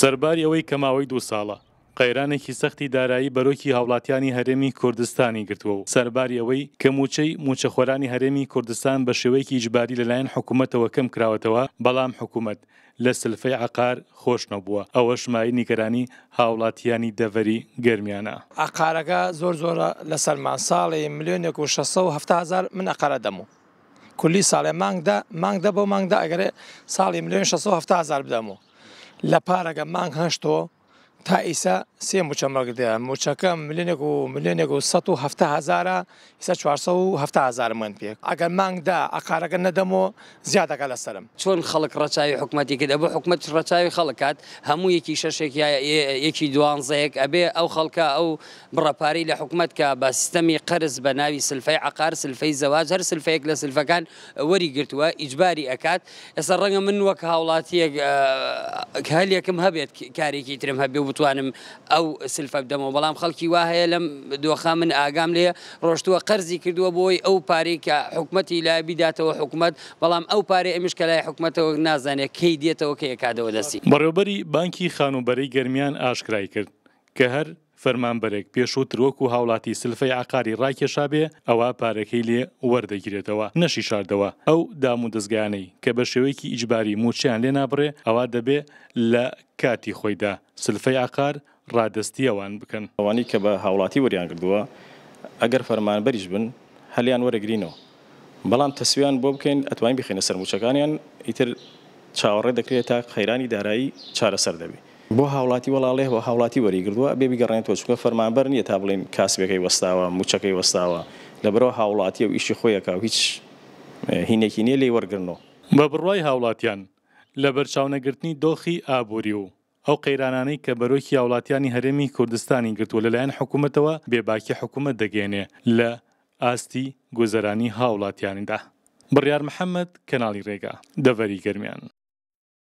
سەرباری ئەوەی کەماوەی دو ساڵە قەیرانێکی سەختی دارایی بەرۆکی هاوڵاتیانی هەرێمی کوردستانی گرتووە و سەرباری ئەوەی کە موچەی موچەخۆرانی هەرێمی کوردستان بە شێوەیەکی ئیجباری لەلایەن حکوومەتەوە کەم کراوەتەوە بەڵام حکوومەت لە سلفەی عقار خۆشنەبووە ئەوە شمایی نیگەرانی هاوڵاتیانی دەڤری گرمیانە عقارەکە زۆر زۆرە لە سەرمان ساڵی ملیۆنێک و 6هزار من عقارە دەمو کولی ساڵێ مانگدا مانگدا بۆ مانگدا ئەگەرێ ساڵی ملیۆن 6هزار بدەمەوە لە پارەگە مانگ هەشتۆ تا ئیسا سێ موچەمەگدەیە موچەکە ملێنێک و ملێنێک و 1970هزارە ئیسا 4هزار من پێک ئەگەر مانگدا ئەقارەکە نەدەمەوە زیادەکە لەسرم چۆن خەڵک ڕەچاوی حکوومەتی کرد بۆ حکوومەت ڕەچاوی خەڵکات هەموو یەکی شەشێک یەکی دوانزەیەک ئەبێ ئەو خەڵکە ئەو بڕەپاری لە حکوومەت کە بە سیستەمی قرس بە ناوی سلفی عقار سلفەی زەواج هەر سلفەیەک لە سلفەکان وەری گرتووە ئیجباری ئەکات ئێستا ڕەنگە من وەک هاوڵاتیەک هەلێکم هەبێت کارێکی ترم هەبێ و بتوانم ئەو سلفە بدەمەوە بەڵام خەڵکی وا هەیە لەم دۆخا من ئاگام لێ ڕۆشتووە قەرزی کردووە بۆی ئەو پارێکە حکوومەتی لای بیداتەوە حکوومەت بەڵام ئەو پارێ ئەمیشکە لای حکوومەتەوە نازانێت کەی دێتەوە کە ەکاتەوە دەستی بەڕێوبەری بانکی خانوبەری گەرمیان ئاشکرای کرد کە هەر فەرمانبەرێک پێشوو ترۆک و هاوڵاتی سلفەی عقاری ڕاکێشابێ ئەوە پارەکەی لێ وەردەگیرێتەوە نەشی شاردەوە ئەو دام و دەستگانەی کە بە شێوەیەکی ئیجباری موچیان لێ نابڕێ ئەوە دەبێ لە کاتی خۆیدا سلفەی عقار ڕادستیەوان بکەن ئەوانی کە بە هاوڵاتی وەریان کردووە ئەگەر فەرمان بەریش بن هەلیان وەرەگرینەوە بەڵام تەسویان بۆ بکەین ئەتوان بخێنە سەرموچەکانیان ئیتر چاوەڕێ دەکرێت تا خەیرانی دارایی چارەسەر دەبێت بۆ هاوڵاتی وەڵاڵێ بۆ هاوڵاتی وەریگردووە بێبی گەڕێنەوە چکە فەرمانبەر نییە تا بڵین کاسبەکەی وەستاوە موچەکەی وەستاوە لە بەرەوە هاوڵاتی و ئیشی خۆیەکە و هیچ هینێکی نیە لی وەرگنەوە بە بڕای هاوڵاتیان لە بەرچاونەگررتنی دۆخی ئابووری و ئەو قەیرانانەی کە بەرۆکی هاوڵاتیانی هەرێمی کوردستانی گرتووە لەلایەن حکوومەتەوە بێباکی حکوومەت دەگەێنێ لە ئاستی گوزەرانی هاوڵاتیانیدا بڕیار محەممەد کەناڵی ڕێگا دەڤەری گەرمیان